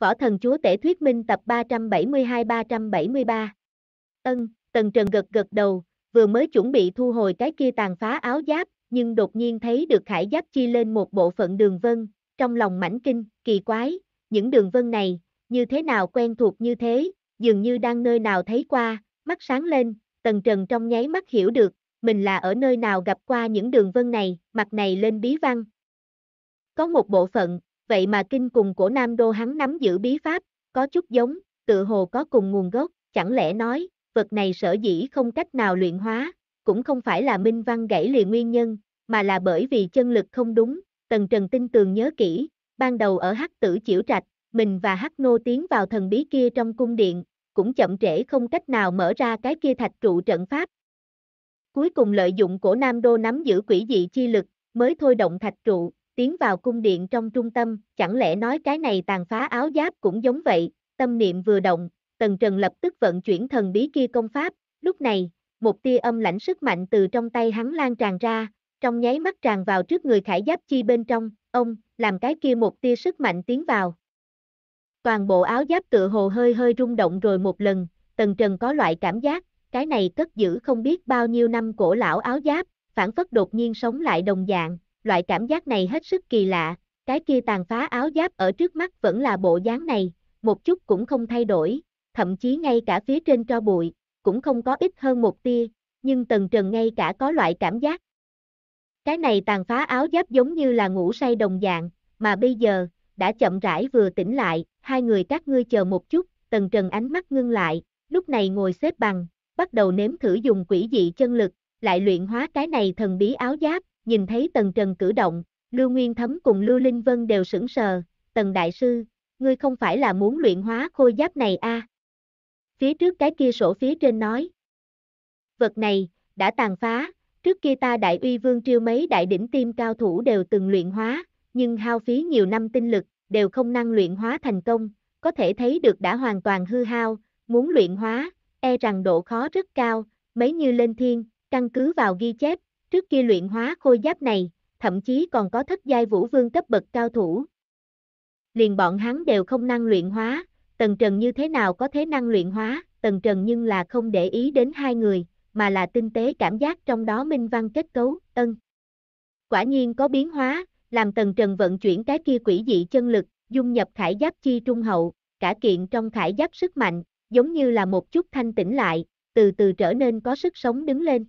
Võ Thần Chúa Tể Thuyết Minh tập 372-373 Ân, Tần Trần gật gật đầu, vừa mới chuẩn bị thu hồi cái kia tàn phá áo giáp, nhưng đột nhiên thấy được khải giáp chi lên một bộ phận đường vân, trong lòng mảnh kinh, kỳ quái, những đường vân này, như thế nào quen thuộc như thế, dường như đang nơi nào thấy qua, mắt sáng lên, Tần Trần trong nháy mắt hiểu được, mình là ở nơi nào gặp qua những đường vân này, mặt này lên bí văn. Có một bộ phận, vậy mà kinh cùng của Nam Đô hắn nắm giữ bí pháp, có chút giống, tự hồ có cùng nguồn gốc, chẳng lẽ nói, vật này sở dĩ không cách nào luyện hóa, cũng không phải là minh văn gãy lìa nguyên nhân, mà là bởi vì chân lực không đúng, Tần Trần tin tường nhớ kỹ, ban đầu ở Hắc Tử chịu Trạch, mình và Hắc Nô tiến vào thần bí kia trong cung điện, cũng chậm trễ không cách nào mở ra cái kia thạch trụ trận pháp. Cuối cùng lợi dụng cổ Nam Đô nắm giữ quỷ dị chi lực, mới thôi động thạch trụ, tiến vào cung điện trong trung tâm, chẳng lẽ nói cái này tàn phá áo giáp cũng giống vậy, tâm niệm vừa động, Tần Trần lập tức vận chuyển thần bí kia công pháp, lúc này, một tia âm lãnh sức mạnh từ trong tay hắn lan tràn ra, trong nháy mắt tràn vào trước người khải giáp chi bên trong, ông, làm cái kia một tia sức mạnh tiến vào. Toàn bộ áo giáp tựa hồ hơi hơi rung động rồi một lần, Tần Trần có loại cảm giác, cái này cất giữ không biết bao nhiêu năm cổ lão áo giáp, phản phất đột nhiên sống lại đồng dạng, loại cảm giác này hết sức kỳ lạ, cái kia tàn phá áo giáp ở trước mắt vẫn là bộ dáng này, một chút cũng không thay đổi, thậm chí ngay cả phía trên cho bụi, cũng không có ít hơn một tia, nhưng tần trần ngay cả có loại cảm giác. Cái này tàn phá áo giáp giống như là ngủ say đồng dạng, mà bây giờ, đã chậm rãi vừa tỉnh lại, hai người các ngươi chờ một chút, tần trần ánh mắt ngưng lại, lúc này ngồi xếp bằng, bắt đầu nếm thử dùng quỷ dị chân lực, lại luyện hóa cái này thần bí áo giáp, nhìn thấy Tần Trần cử động, Lưu Nguyên Thấm cùng Lưu Linh Vân đều sững sờ, Tần Đại Sư, ngươi không phải là muốn luyện hóa khôi giáp này a? À? Phía trước cái kia sổ phía trên nói. Vật này, đã tàn phá, trước kia ta đại uy vương triêu mấy đại đỉnh tim cao thủ đều từng luyện hóa, nhưng hao phí nhiều năm tinh lực, đều không năng luyện hóa thành công, có thể thấy được đã hoàn toàn hư hao, muốn luyện hóa, e rằng độ khó rất cao, mấy như lên thiên, căn cứ vào ghi chép, Trước kia luyện hóa khôi giáp này, thậm chí còn có thất giai vũ vương cấp bậc cao thủ. Liền bọn hắn đều không năng luyện hóa, tần trần như thế nào có thế năng luyện hóa, tần trần nhưng là không để ý đến hai người, mà là tinh tế cảm giác trong đó minh văn kết cấu, ân. Quả nhiên có biến hóa, làm tần trần vận chuyển cái kia quỷ dị chân lực, dung nhập khải giáp chi trung hậu, cả kiện trong khải giáp sức mạnh, giống như là một chút thanh tĩnh lại, từ từ trở nên có sức sống đứng lên.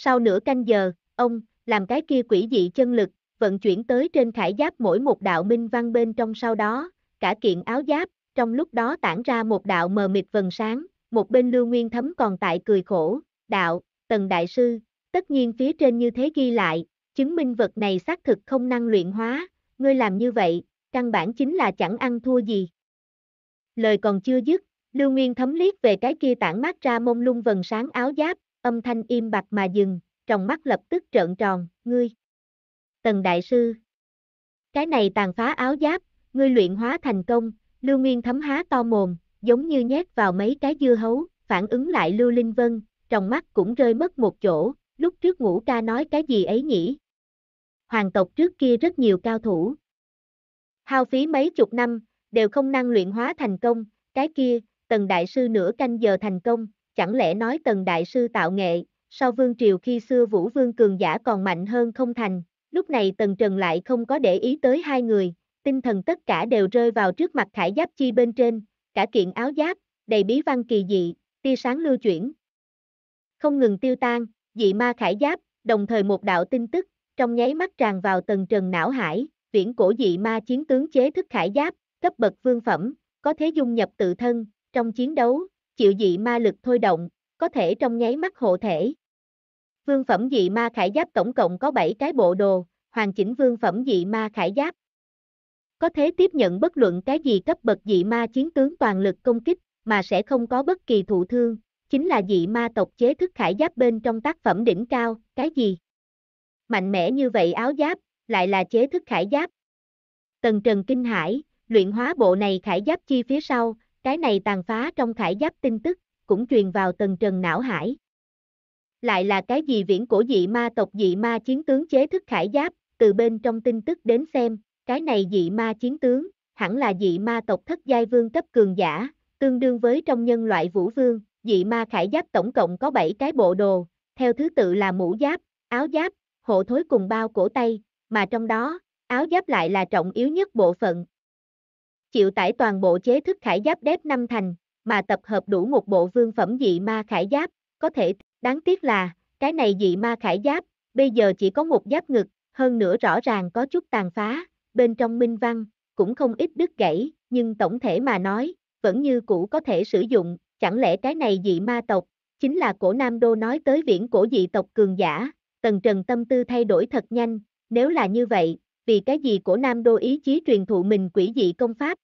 Sau nửa canh giờ, ông, làm cái kia quỷ dị chân lực, vận chuyển tới trên khải giáp mỗi một đạo minh văn bên trong sau đó, cả kiện áo giáp, trong lúc đó tản ra một đạo mờ mịt vần sáng, một bên lưu nguyên thấm còn tại cười khổ, đạo, tần đại sư, tất nhiên phía trên như thế ghi lại, chứng minh vật này xác thực không năng luyện hóa, ngươi làm như vậy, căn bản chính là chẳng ăn thua gì. Lời còn chưa dứt, lưu nguyên thấm liếc về cái kia tản mát ra mông lung vần sáng áo giáp, âm thanh im bặt mà dừng, trong mắt lập tức trợn tròn, ngươi. Tần Đại Sư Cái này tàn phá áo giáp, ngươi luyện hóa thành công, Lưu Nguyên thấm há to mồm, giống như nhét vào mấy cái dưa hấu, phản ứng lại Lưu Linh Vân, trong mắt cũng rơi mất một chỗ, lúc trước ngũ ca nói cái gì ấy nhỉ? Hoàng tộc trước kia rất nhiều cao thủ. Hao phí mấy chục năm, đều không năng luyện hóa thành công, cái kia, tần đại sư nửa canh giờ thành công, chẳng lẽ nói tần đại sư tạo nghệ, sau vương triều khi xưa vũ vương cường giả còn mạnh hơn không thành, lúc này tần trần lại không có để ý tới hai người, tinh thần tất cả đều rơi vào trước mặt khải giáp chi bên trên, cả kiện áo giáp, đầy bí văn kỳ dị, tia sáng lưu chuyển. Không ngừng tiêu tan, dị ma khải giáp, đồng thời một đạo tin tức, trong nháy mắt tràn vào tần trần não hải, viễn cổ dị ma chiến tướng chế thức khải giáp, cấp bậc vương phẩm, có thế dung nhập tự thân, trong chiến đấu, chịu dị ma lực thôi động, có thể trong nháy mắt hộ thể. Vương phẩm dị ma khải giáp tổng cộng có 7 cái bộ đồ, hoàn chỉnh vương phẩm dị ma khải giáp. Có thể tiếp nhận bất luận cái gì cấp bậc dị ma chiến tướng toàn lực công kích, mà sẽ không có bất kỳ thụ thương, chính là dị ma tộc chế thức khải giáp bên trong tác phẩm đỉnh cao, cái gì? Mạnh mẽ như vậy áo giáp, lại là chế thức khải giáp. Tần Trần kinh hải, luyện hóa bộ này khải giáp chi phía sau, cái này tàn phá trong khải giáp tin tức, cũng truyền vào tầng trần não hải. Lại là cái gì viễn cổ dị ma tộc dị ma chiến tướng chế thức khải giáp, từ bên trong tin tức đến xem, cái này dị ma chiến tướng, hẳn là dị ma tộc thất giai vương cấp cường giả, tương đương với trong nhân loại vũ vương, dị ma khải giáp tổng cộng có 7 cái bộ đồ, theo thứ tự là mũ giáp, áo giáp, hộ thối cùng bao cổ tay, mà trong đó, áo giáp lại là trọng yếu nhất bộ phận, chịu tải toàn bộ chế thức khải giáp đép năm thành, mà tập hợp đủ một bộ vương phẩm dị ma khải giáp, có thể, đáng tiếc là, cái này dị ma khải giáp, bây giờ chỉ có một giáp ngực, hơn nữa rõ ràng có chút tàn phá, bên trong minh văn, cũng không ít đứt gãy, nhưng tổng thể mà nói, vẫn như cũ có thể sử dụng, chẳng lẽ cái này dị ma tộc, chính là cổ Nam Đô nói tới viễn cổ dị tộc cường giả, tần trần tâm tư thay đổi thật nhanh, nếu là như vậy, vì cái gì cổ Nam Đô ý chí truyền thụ mình quỷ dị công pháp,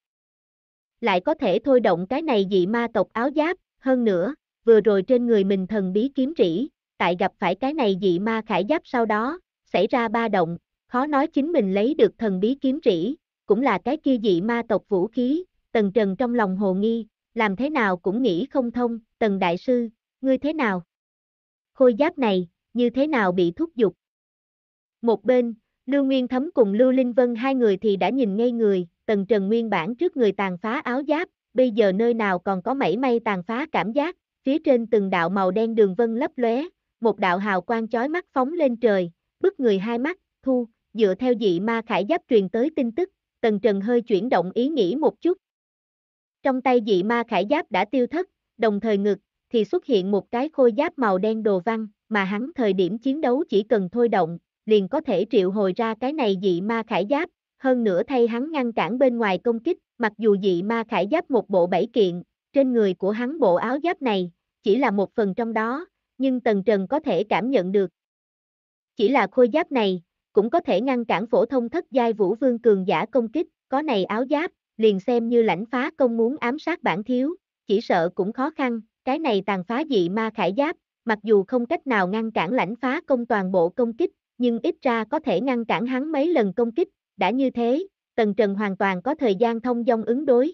lại có thể thôi động cái này dị ma tộc áo giáp, hơn nữa, vừa rồi trên người mình thần bí kiếm rỉ, tại gặp phải cái này dị ma khải giáp sau đó, xảy ra ba động, khó nói chính mình lấy được thần bí kiếm rỉ, cũng là cái kia dị ma tộc vũ khí, tần trần trong lòng hồ nghi, làm thế nào cũng nghĩ không thông, tần đại sư, ngươi thế nào? Khôi giáp này, như thế nào bị thúc giục? Một bên, Lưu Nguyên Thấm cùng Lưu Linh Vân hai người thì đã nhìn ngay người, tần trần nguyên bản trước người tàn phá áo giáp, bây giờ nơi nào còn có mảy may tàn phá cảm giác, phía trên từng đạo màu đen đường vân lấp lóe, một đạo hào quang chói mắt phóng lên trời, bức người hai mắt, thu, dựa theo dị ma khải giáp truyền tới tin tức, tần trần hơi chuyển động ý nghĩ một chút. Trong tay dị ma khải giáp đã tiêu thất, đồng thời ngực, thì xuất hiện một cái khôi giáp màu đen đồ văn, mà hắn thời điểm chiến đấu chỉ cần thôi động, liền có thể triệu hồi ra cái này dị ma khải giáp, hơn nữa thay hắn ngăn cản bên ngoài công kích, mặc dù dị ma khải giáp một bộ bảy kiện, trên người của hắn bộ áo giáp này, chỉ là một phần trong đó, nhưng Tần Trần có thể cảm nhận được. Chỉ là khôi giáp này, cũng có thể ngăn cản phổ thông thất giai vũ vương cường giả công kích, có này áo giáp, liền xem như lãnh phá công muốn ám sát bản thiếu, chỉ sợ cũng khó khăn, cái này tàn phá dị ma khải giáp, mặc dù không cách nào ngăn cản lãnh phá công toàn bộ công kích, nhưng ít ra có thể ngăn cản hắn mấy lần công kích, đã như thế, Tần Trần hoàn toàn có thời gian thông dong ứng đối.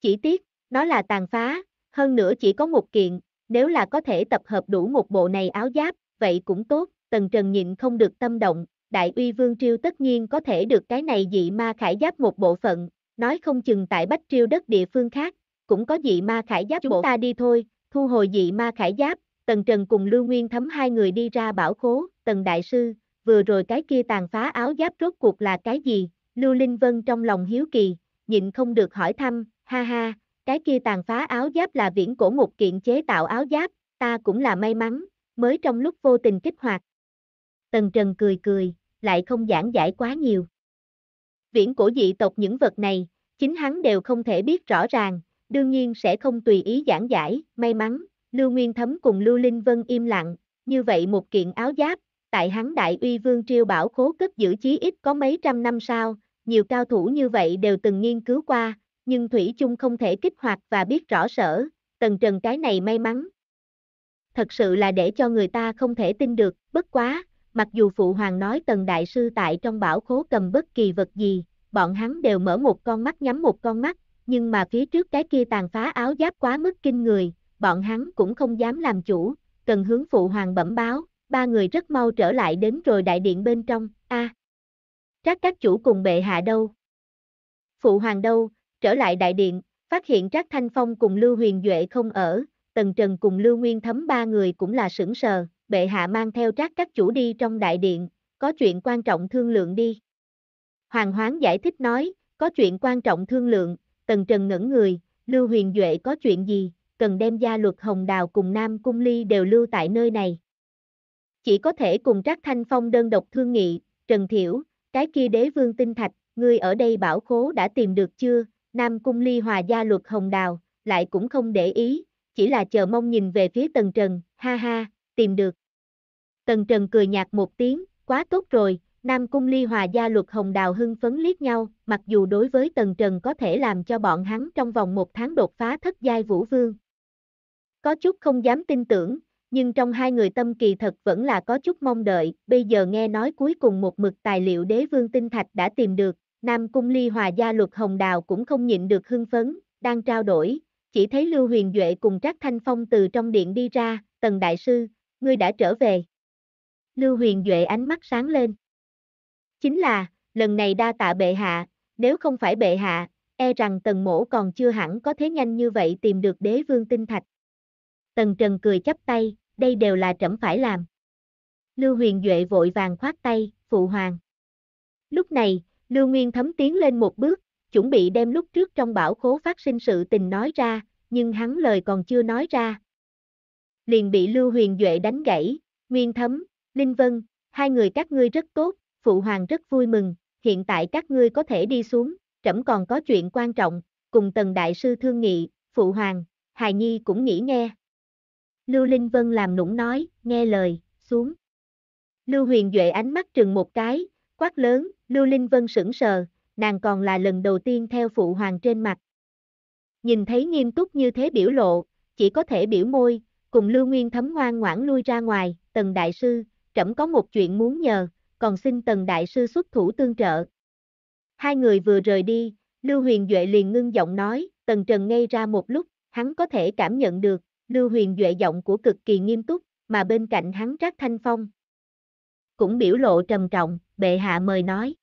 Chỉ tiếc, nó là tàn phá, hơn nữa chỉ có một kiện, nếu là có thể tập hợp đủ một bộ này áo giáp, vậy cũng tốt, Tần Trần nhịn không được tâm động, Đại Uy Vương Triêu tất nhiên có thể được cái này dị ma khải giáp một bộ phận, nói không chừng tại Bách Triêu đất địa phương khác, cũng có dị ma khải giáp Chúng bộ. ta đi thôi, thu hồi dị ma khải giáp, Tần Trần cùng Lưu Nguyên Thấm hai người đi ra bảo khố, Tần Đại Sư, vừa rồi cái kia tàn phá áo giáp rốt cuộc là cái gì, Lưu Linh Vân trong lòng hiếu kỳ, nhịn không được hỏi thăm, ha ha, cái kia tàn phá áo giáp là viễn cổ một kiện chế tạo áo giáp, ta cũng là may mắn, mới trong lúc vô tình kích hoạt. Tần Trần cười cười, lại không giảng giải quá nhiều. Viễn cổ dị tộc những vật này, chính hắn đều không thể biết rõ ràng, đương nhiên sẽ không tùy ý giảng giải, may mắn, Lưu Nguyên Thấm cùng Lưu Linh Vân im lặng, như vậy một kiện áo giáp, tại hắn đại uy vương triêu bảo khố cất giữ chí ít có mấy trăm năm sau, nhiều cao thủ như vậy đều từng nghiên cứu qua, nhưng Thủy chung không thể kích hoạt và biết rõ sở, tần trần cái này may mắn. Thật sự là để cho người ta không thể tin được, bất quá, mặc dù Phụ Hoàng nói tần đại sư tại trong bảo khố cầm bất kỳ vật gì, bọn hắn đều mở một con mắt nhắm một con mắt, nhưng mà phía trước cái kia tàn phá áo giáp quá mức kinh người, bọn hắn cũng không dám làm chủ, cần hướng Phụ Hoàng bẩm báo, ba người rất mau trở lại đến rồi đại điện bên trong, a Trác các chủ cùng bệ hạ đâu? Phụ hoàng đâu? Trở lại đại điện, phát hiện Trác Thanh Phong cùng Lưu Huyền Duệ không ở, Tần Trần cùng Lưu Nguyên Thấm ba người cũng là sững sờ, bệ hạ mang theo Trác các chủ đi trong đại điện, có chuyện quan trọng thương lượng đi. Hoàng Hoáng giải thích nói, có chuyện quan trọng thương lượng, Tần Trần ngẩn người, Lưu Huyền Duệ có chuyện gì, cần đem gia luật Hồng Đào cùng Nam Cung Ly đều lưu tại nơi này. Chỉ có thể cùng Trác Thanh Phong đơn độc thương nghị, Trần Thiểu, cái kia đế vương tinh thạch, ngươi ở đây bảo khố đã tìm được chưa, Nam Cung Ly Hòa gia luật hồng đào, lại cũng không để ý, chỉ là chờ mong nhìn về phía Tần Trần, ha ha, tìm được. Tần Trần cười nhạt một tiếng, quá tốt rồi, Nam Cung Ly Hòa gia luật hồng đào hưng phấn liếc nhau, mặc dù đối với Tần Trần có thể làm cho bọn hắn trong vòng một tháng đột phá thất giai vũ vương. Có chút không dám tin tưởng, nhưng trong hai người tâm kỳ thật vẫn là có chút mong đợi, bây giờ nghe nói cuối cùng một mực tài liệu đế vương tinh thạch đã tìm được, Nam Cung Ly Hòa gia luật hồng đào cũng không nhịn được hưng phấn, đang trao đổi, chỉ thấy Lưu Huyền Duệ cùng Trác Thanh Phong từ trong điện đi ra, Tần Đại Sư, ngươi đã trở về. Lưu Huyền Duệ ánh mắt sáng lên. Chính là, lần này đa tạ bệ hạ, nếu không phải bệ hạ, e rằng Tần Mổ còn chưa hẳn có thế nhanh như vậy tìm được đế vương tinh thạch. Tần Trần cười chắp tay, đây đều là trẫm phải làm. Lưu Huyền Duệ vội vàng khoát tay, phụ hoàng. Lúc này, Lưu Nguyên thấm tiến lên một bước, chuẩn bị đem lúc trước trong bảo khố phát sinh sự tình nói ra, nhưng hắn lời còn chưa nói ra. Liền bị Lưu Huyền Duệ đánh gãy, Nguyên thấm, Linh Vân, hai người các ngươi rất tốt, phụ hoàng rất vui mừng, hiện tại các ngươi có thể đi xuống, trẫm còn có chuyện quan trọng, cùng tần đại sư thương nghị, phụ hoàng, hài nhi cũng nghĩ nghe. Lưu Linh Vân làm nũng nói, nghe lời, xuống. Lưu Huyền Duệ ánh mắt trừng một cái, quát lớn, Lưu Linh Vân sững sờ, nàng còn là lần đầu tiên theo phụ hoàng trên mặt. Nhìn thấy nghiêm túc như thế biểu lộ, chỉ có thể biểu môi, cùng Lưu Nguyên thấm ngoan ngoãn lui ra ngoài, tần đại sư, trẫm có một chuyện muốn nhờ, còn xin tần đại sư xuất thủ tương trợ. Hai người vừa rời đi, Lưu Huyền Duệ liền ngưng giọng nói, tần trần ngay ra một lúc, hắn có thể cảm nhận được, Lưu Huyền Duệ giọng của cực kỳ nghiêm túc, mà bên cạnh hắn Trác Thanh Phong. Cũng biểu lộ trầm trọng, bệ hạ mời nói.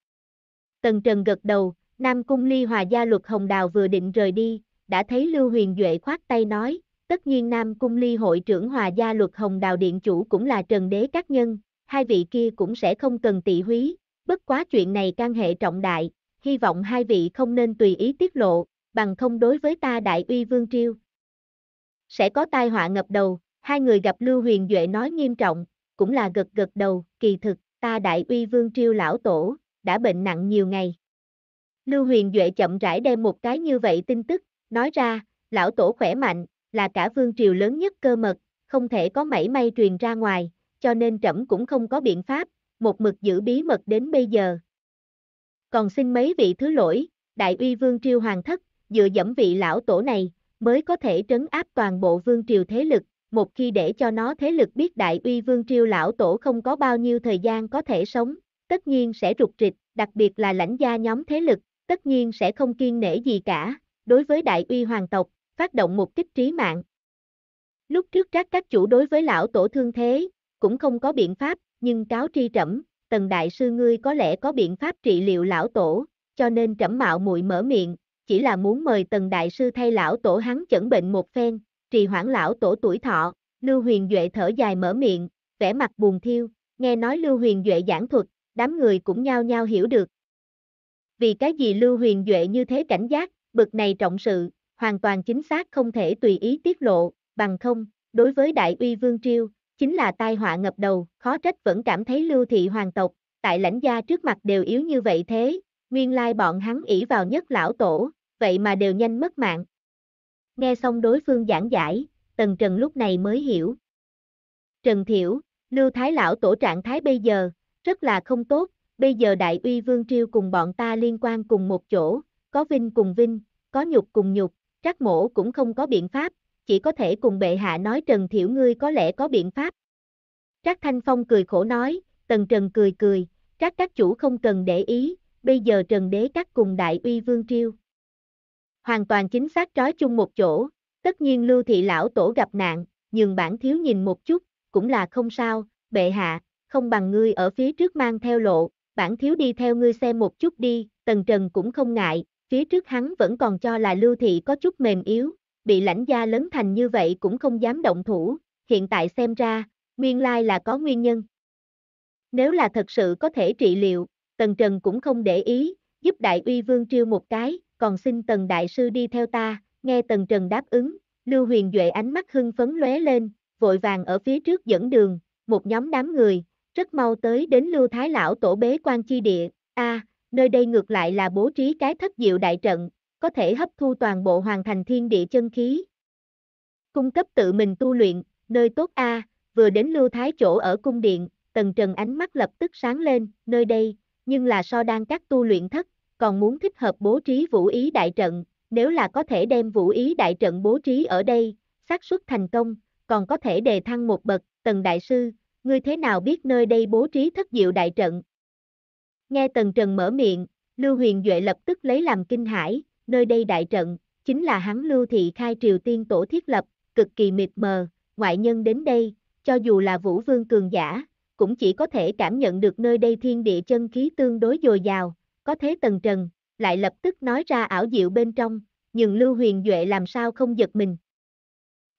Tần Trần gật đầu, Nam Cung Ly Hòa gia luật Hồng Đào vừa định rời đi, đã thấy Lưu Huyền Duệ khoát tay nói, tất nhiên Nam Cung Ly hội trưởng Hòa gia luật Hồng Đào Điện chủ cũng là Trần Đế các nhân, hai vị kia cũng sẽ không cần tị húy, bất quá chuyện này can hệ trọng đại, hy vọng hai vị không nên tùy ý tiết lộ, bằng không đối với ta đại uy vương triêu, sẽ có tai họa ngập đầu, hai người gặp Lưu Huyền Duệ nói nghiêm trọng, cũng là gật gật đầu, kỳ thực, ta đại uy vương triêu lão tổ, đã bệnh nặng nhiều ngày. Lưu Huyền Duệ chậm rãi đem một cái như vậy tin tức, nói ra, lão tổ khỏe mạnh, là cả vương triều lớn nhất cơ mật, không thể có mảy may truyền ra ngoài, cho nên trẫm cũng không có biện pháp, một mực giữ bí mật đến bây giờ. Còn xin mấy vị thứ lỗi, đại uy vương triêu hoàng thất, dựa dẫm vị lão tổ này, mới có thể trấn áp toàn bộ vương triều thế lực, một khi để cho nó thế lực biết đại uy vương triều lão tổ không có bao nhiêu thời gian có thể sống, tất nhiên sẽ rụt rịch, đặc biệt là lãnh gia nhóm thế lực, tất nhiên sẽ không kiên nể gì cả, đối với đại uy hoàng tộc, phát động một kích trí mạng. Lúc trước các các chủ đối với lão tổ thương thế, cũng không có biện pháp, nhưng cáo tri trẫm, tần đại sư ngươi có lẽ có biện pháp trị liệu lão tổ, cho nên trẫm mạo muội mở miệng, chỉ là muốn mời Tần Đại Sư thay lão tổ hắn chẩn bệnh một phen, trì hoãn lão tổ tuổi thọ, Lưu Huyền Duệ thở dài mở miệng, vẻ mặt buồn thiêu, nghe nói Lưu Huyền Duệ giảng thuật, đám người cũng nhao nhao hiểu được. Vì cái gì Lưu Huyền Duệ như thế cảnh giác, bực này trọng sự, hoàn toàn chính xác không thể tùy ý tiết lộ, bằng không, đối với Đại uy Vương Triêu, chính là tai họa ngập đầu, khó trách vẫn cảm thấy Lưu Thị Hoàng tộc, tại lãnh gia trước mặt đều yếu như vậy thế, nguyên lai bọn hắn ỷ vào nhất lão tổ, vậy mà đều nhanh mất mạng. Nghe xong đối phương giảng giải, Tần Trần lúc này mới hiểu. Trần Thiểu, Lưu Thái Lão tổ trạng thái bây giờ, rất là không tốt, bây giờ Đại Uy Vương Triêu cùng bọn ta liên quan cùng một chỗ, có vinh cùng vinh, có nhục cùng nhục, trắc mổ cũng không có biện pháp, chỉ có thể cùng bệ hạ nói Trần Thiểu ngươi có lẽ có biện pháp. Trác Thanh Phong cười khổ nói, Tần Trần cười cười, Trác các chủ không cần để ý, bây giờ Trần Đế Các cùng Đại Uy Vương Triêu, hoàn toàn chính xác trói chung một chỗ, tất nhiên lưu thị lão tổ gặp nạn, nhưng bản thiếu nhìn một chút, cũng là không sao, bệ hạ, không bằng ngươi ở phía trước mang theo lộ, bản thiếu đi theo ngươi xem một chút đi, tần trần cũng không ngại, phía trước hắn vẫn còn cho là lưu thị có chút mềm yếu, bị lãnh gia lớn thành như vậy cũng không dám động thủ, hiện tại xem ra, nguyên lai là có nguyên nhân. Nếu là thật sự có thể trị liệu, tần trần cũng không để ý, giúp đại uy vương triêu một cái, còn xin Tần Đại Sư đi theo ta, nghe Tần Trần đáp ứng, Lưu Huyền Duệ ánh mắt hưng phấn lóe lên, vội vàng ở phía trước dẫn đường, một nhóm đám người, rất mau tới đến Lưu Thái Lão Tổ Bế quan Chi Địa, a nơi đây ngược lại là bố trí cái thất diệu đại trận, có thể hấp thu toàn bộ hoàn thành thiên địa chân khí. Cung cấp tự mình tu luyện, nơi tốt a vừa đến Lưu Thái chỗ ở cung điện, Tần Trần ánh mắt lập tức sáng lên, nơi đây, nhưng là so đang các tu luyện thất, còn muốn thích hợp bố trí vũ ý đại trận, nếu là có thể đem vũ ý đại trận bố trí ở đây, xác suất thành công, còn có thể đề thăng một bậc, tần đại sư, ngươi thế nào biết nơi đây bố trí thất diệu đại trận? Nghe tần trần mở miệng, Lưu Huyền Duệ lập tức lấy làm kinh hãi, nơi đây đại trận, chính là hắn Lưu Thị Khai Triều Tiên Tổ thiết lập, cực kỳ mịt mờ, ngoại nhân đến đây, cho dù là Vũ Vương Cường Giả, cũng chỉ có thể cảm nhận được nơi đây thiên địa chân khí tương đối dồi dào, có thế tần trần, lại lập tức nói ra ảo diệu bên trong, nhưng Lưu Huyền Duệ làm sao không giật mình.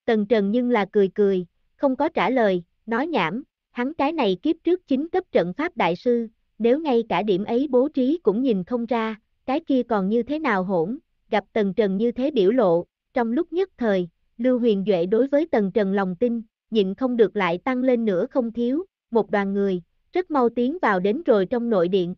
Tần trần nhưng là cười cười, không có trả lời, nói nhảm, hắn cái này kiếp trước chính cấp trận pháp đại sư, nếu ngay cả điểm ấy bố trí cũng nhìn không ra, cái kia còn như thế nào hỗn, gặp Tần Trần như thế biểu lộ, trong lúc nhất thời, Lưu Huyền Duệ đối với Tần Trần lòng tin, nhịn không được lại tăng lên nữa không thiếu, một đoàn người, rất mau tiến vào đến rồi trong nội điện,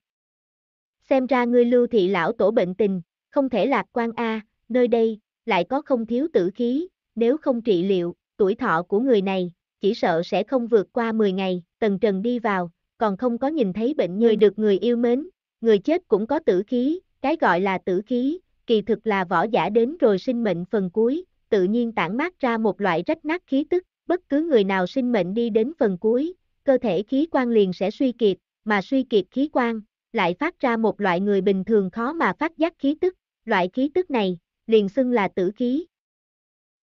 xem ra ngươi lưu thị lão tổ bệnh tình, không thể lạc quan a, nơi đây, lại có không thiếu tử khí, nếu không trị liệu, tuổi thọ của người này, chỉ sợ sẽ không vượt qua 10 ngày, tần trần đi vào, còn không có nhìn thấy bệnh người được người yêu mến, người chết cũng có tử khí, cái gọi là tử khí, kỳ thực là võ giả đến rồi sinh mệnh phần cuối, tự nhiên tản mát ra một loại rách nát khí tức, bất cứ người nào sinh mệnh đi đến phần cuối, cơ thể khí quan liền sẽ suy kiệt, mà suy kiệt khí quan, lại phát ra một loại người bình thường khó mà phát giác khí tức, loại khí tức này, liền xưng là tử khí.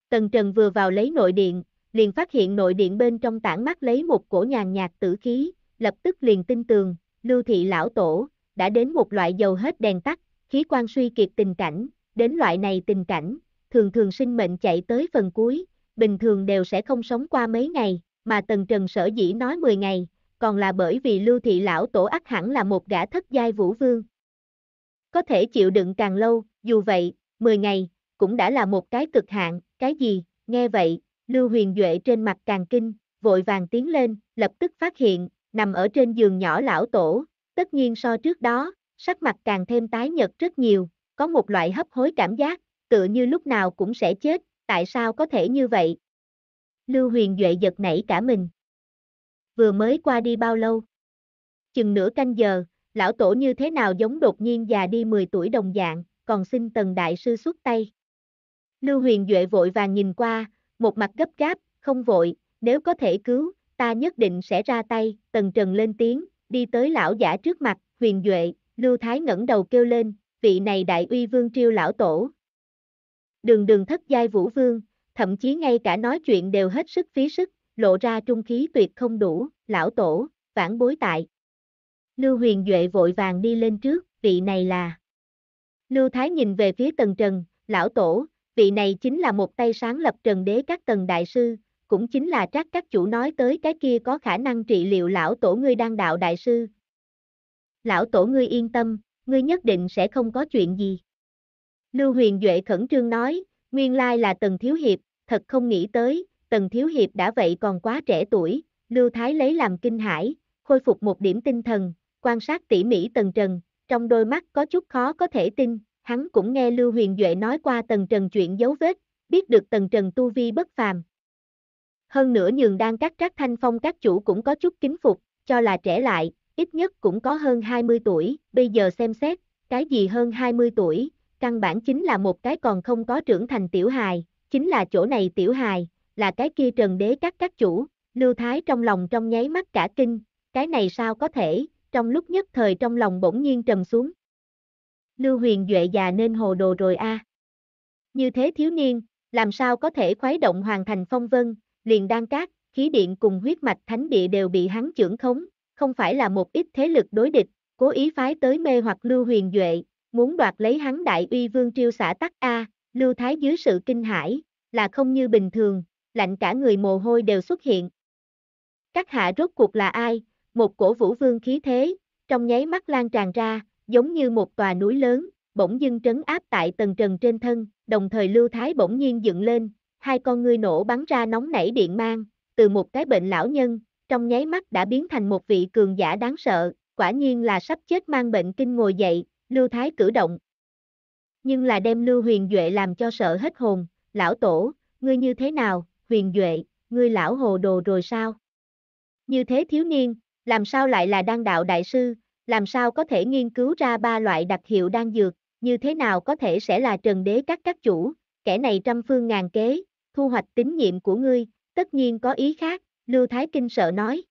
Tần Trần vừa vào lấy nội điện, liền phát hiện nội điện bên trong tản mắt lấy một cổ nhàn nhạt tử khí, lập tức liền tin tường, lưu thị lão tổ, đã đến một loại dầu hết đèn tắt, khí quan suy kiệt tình cảnh, đến loại này tình cảnh, thường thường sinh mệnh chạy tới phần cuối, bình thường đều sẽ không sống qua mấy ngày, mà Tần Trần sở dĩ nói 10 ngày, còn là bởi vì lưu thị lão tổ ắt hẳn là một gã thất giai vũ vương. Có thể chịu đựng càng lâu, dù vậy, 10 ngày, cũng đã là một cái cực hạn, cái gì, nghe vậy, lưu huyền duệ trên mặt càng kinh, vội vàng tiến lên, lập tức phát hiện, nằm ở trên giường nhỏ lão tổ, tất nhiên so trước đó, sắc mặt càng thêm tái nhật rất nhiều, có một loại hấp hối cảm giác, tựa như lúc nào cũng sẽ chết, tại sao có thể như vậy? Lưu huyền duệ giật nảy cả mình vừa mới qua đi bao lâu. Chừng nửa canh giờ, lão tổ như thế nào giống đột nhiên già đi 10 tuổi đồng dạng, còn xin tần đại sư xuất tay. Lưu huyền duệ vội vàng nhìn qua, một mặt gấp gáp, không vội, nếu có thể cứu, ta nhất định sẽ ra tay, tần trần lên tiếng, đi tới lão giả trước mặt, huyền duệ, lưu thái ngẩng đầu kêu lên, vị này đại uy vương triêu lão tổ. Đường đường thất giai vũ vương, thậm chí ngay cả nói chuyện đều hết sức phí sức, lộ ra trung khí tuyệt không đủ, lão tổ, vãn bối tại. Lưu Huyền Duệ vội vàng đi lên trước, vị này là. Lưu Thái nhìn về phía tầng trần, lão tổ, vị này chính là một tay sáng lập trần đế các tầng đại sư, cũng chính là trác các chủ nói tới cái kia có khả năng trị liệu lão tổ ngươi đang đạo đại sư. Lão tổ ngươi yên tâm, ngươi nhất định sẽ không có chuyện gì. Lưu Huyền Duệ khẩn trương nói, nguyên lai là tần thiếu hiệp, thật không nghĩ tới, Tần Thiếu Hiệp đã vậy còn quá trẻ tuổi, Lưu Thái lấy làm kinh hãi, khôi phục một điểm tinh thần, quan sát tỉ mỉ Tần Trần, trong đôi mắt có chút khó có thể tin, hắn cũng nghe Lưu Huyền Duệ nói qua Tần Trần chuyện dấu vết, biết được Tần Trần tu vi bất phàm. Hơn nữa nhường đang cắt trác thanh phong các chủ cũng có chút kính phục, cho là trẻ lại, ít nhất cũng có hơn 20 tuổi, bây giờ xem xét, cái gì hơn 20 tuổi, căn bản chính là một cái còn không có trưởng thành tiểu hài, chính là chỗ này tiểu hài, là cái kia trần đế các các chủ, Lưu Thái trong lòng trong nháy mắt cả kinh, cái này sao có thể, trong lúc nhất thời trong lòng bỗng nhiên trầm xuống. Lưu huyền duệ già nên hồ đồ rồi a. Như thế thiếu niên, làm sao có thể khuấy động hoàn thành phong vân, liền đan cát, khí điện cùng huyết mạch thánh địa đều bị hắn trưởng khống, không phải là một ít thế lực đối địch, cố ý phái tới mê hoặc Lưu huyền duệ, muốn đoạt lấy hắn đại uy vương triêu xã tắc a, Lưu Thái dưới sự kinh hãi, là không như bình thường, lạnh cả người mồ hôi đều xuất hiện. Các hạ rốt cuộc là ai, một cổ vũ vương khí thế, trong nháy mắt lan tràn ra, giống như một tòa núi lớn, bỗng dưng trấn áp tại tầng trần trên thân, đồng thời Lưu Thái bỗng nhiên dựng lên, hai con ngươi nổ bắn ra nóng nảy điện mang, từ một cái bệnh lão nhân, trong nháy mắt đã biến thành một vị cường giả đáng sợ, quả nhiên là sắp chết mang bệnh kinh ngồi dậy, Lưu Thái cử động. Nhưng là đem Lưu Huyền Duệ làm cho sợ hết hồn, lão tổ, ngươi như thế nào, huyền duệ, ngươi lão hồ đồ rồi sao? Như thế thiếu niên, làm sao lại là đan đạo đại sư, làm sao có thể nghiên cứu ra ba loại đặc hiệu đan dược, như thế nào có thể sẽ là trần đế các các chủ, kẻ này trăm phương ngàn kế, thu hoạch tín nhiệm của ngươi, tất nhiên có ý khác, Lưu Thái Kinh sợ nói.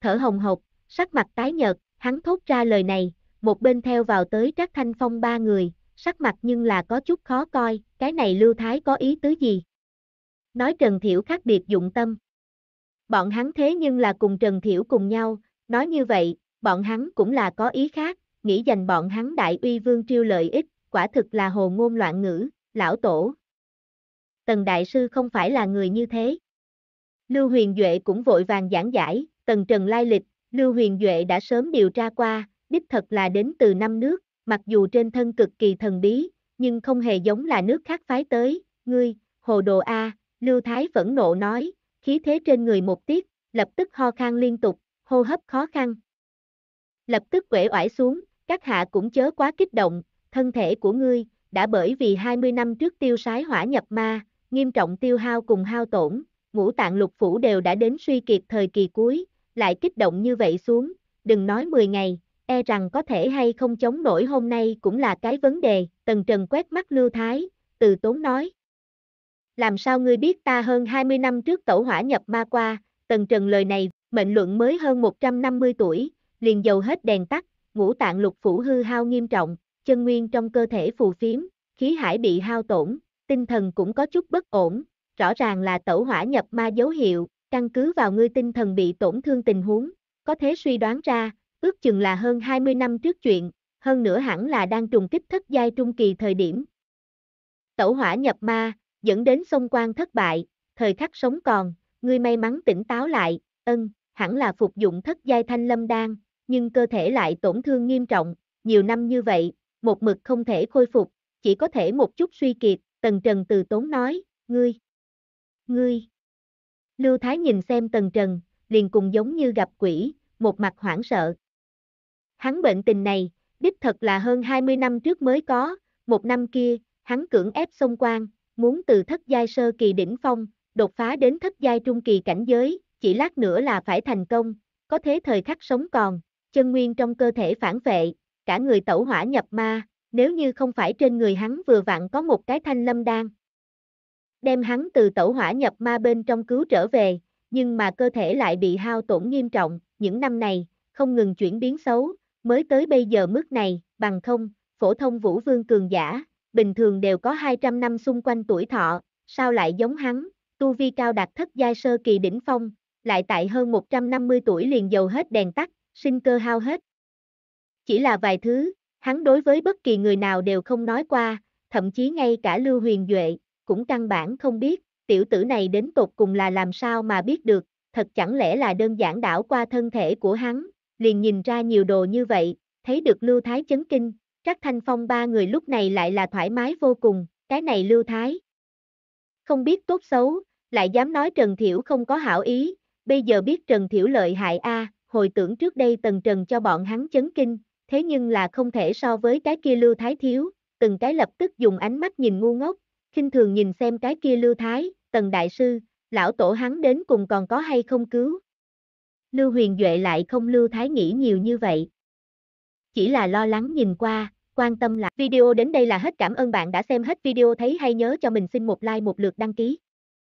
Thở hồng hộc, sắc mặt tái nhợt, hắn thốt ra lời này, một bên theo vào tới Trác Thanh Phong ba người, sắc mặt nhưng là có chút khó coi, cái này Lưu Thái có ý tứ gì? nói Trần Thiểu khác biệt dụng tâm. Bọn hắn thế nhưng là cùng Trần Thiểu cùng nhau, nói như vậy, bọn hắn cũng là có ý khác, nghĩ dành bọn hắn đại uy vương triêu lợi ích, quả thực là hồ ngôn loạn ngữ, lão tổ. Tần Đại Sư không phải là người như thế. Lưu Huyền Duệ cũng vội vàng giảng giải, Tần Trần lai lịch, Lưu Huyền Duệ đã sớm điều tra qua, đích thật là đến từ năm nước, mặc dù trên thân cực kỳ thần bí, nhưng không hề giống là nước khác phái tới, ngươi, hồ đồ A, Lưu Thái phẫn nộ nói, khí thế trên người một tiết, lập tức ho khan liên tục, hô hấp khó khăn. Lập tức quể oải xuống, các hạ cũng chớ quá kích động, thân thể của ngươi, đã bởi vì 20 năm trước tiêu sái hỏa nhập ma, nghiêm trọng tiêu hao cùng hao tổn, ngũ tạng lục phủ đều đã đến suy kiệt thời kỳ cuối, lại kích động như vậy xuống, đừng nói 10 ngày, e rằng có thể hay không chống nổi hôm nay cũng là cái vấn đề, Tần Trần quét mắt Lưu Thái, từ tốn nói làm sao ngươi biết ta hơn 20 năm trước tẩu hỏa nhập ma qua, tần trần lời này, mệnh luận mới hơn 150 tuổi, liền dầu hết đèn tắt, ngũ tạng lục phủ hư hao nghiêm trọng, chân nguyên trong cơ thể phù phiếm, khí hải bị hao tổn, tinh thần cũng có chút bất ổn, rõ ràng là tẩu hỏa nhập ma dấu hiệu, căn cứ vào ngươi tinh thần bị tổn thương tình huống, có thể suy đoán ra, ước chừng là hơn 20 năm trước chuyện, hơn nữa hẳn là đang trùng kích thất giai trung kỳ thời điểm. Tẩu hỏa nhập ma, dẫn đến xông quan thất bại, thời khắc sống còn, ngươi may mắn tỉnh táo lại, ân, hẳn là phục dụng thất giai thanh lâm đan, nhưng cơ thể lại tổn thương nghiêm trọng, nhiều năm như vậy, một mực không thể khôi phục, chỉ có thể một chút suy kiệt, Tần Trần từ tốn nói, ngươi, ngươi. Lưu Thái nhìn xem Tần Trần, liền cùng giống như gặp quỷ, một mặt hoảng sợ. Hắn bệnh tình này, đích thật là hơn 20 năm trước mới có, một năm kia, hắn cưỡng ép xông quan, muốn từ thất giai sơ kỳ đỉnh phong, đột phá đến thất giai trung kỳ cảnh giới, chỉ lát nữa là phải thành công, có thế thời khắc sống còn, chân nguyên trong cơ thể phản vệ, cả người tẩu hỏa nhập ma, nếu như không phải trên người hắn vừa vặn có một cái thanh lâm đan. Đem hắn từ tẩu hỏa nhập ma bên trong cứu trở về, nhưng mà cơ thể lại bị hao tổn nghiêm trọng, những năm này, không ngừng chuyển biến xấu, mới tới bây giờ mức này, bằng không, phổ thông vũ vương cường giả, bình thường đều có 200 năm xung quanh tuổi thọ, sao lại giống hắn, tu vi cao đạt thất giai sơ kỳ đỉnh phong, lại tại hơn 150 tuổi liền dầu hết đèn tắt, sinh cơ hao hết. Chỉ là vài thứ, hắn đối với bất kỳ người nào đều không nói qua, thậm chí ngay cả Lưu Huyền Duệ, cũng căn bản không biết, tiểu tử này đến tột cùng là làm sao mà biết được, thật chẳng lẽ là đơn giản đảo qua thân thể của hắn, liền nhìn ra nhiều đồ như vậy, thấy được Lưu Thái chấn kinh, Trác Thanh Phong ba người lúc này lại là thoải mái vô cùng, cái này lưu thái. Không biết tốt xấu, lại dám nói Trần Thiểu không có hảo ý, bây giờ biết Trần Thiểu lợi hại a, hồi tưởng trước đây Tần Trần cho bọn hắn chấn kinh, thế nhưng là không thể so với cái kia lưu thái thiếu, từng cái lập tức dùng ánh mắt nhìn ngu ngốc, khinh thường nhìn xem cái kia lưu thái, Tần Đại Sư, lão tổ hắn đến cùng còn có hay không cứu. Lưu Huyền Duệ lại không lưu thái nghĩ nhiều như vậy. Chỉ là lo lắng nhìn qua, quan tâm là video đến đây là hết cảm ơn bạn đã xem hết video thấy hay nhớ cho mình xin một like một lượt đăng ký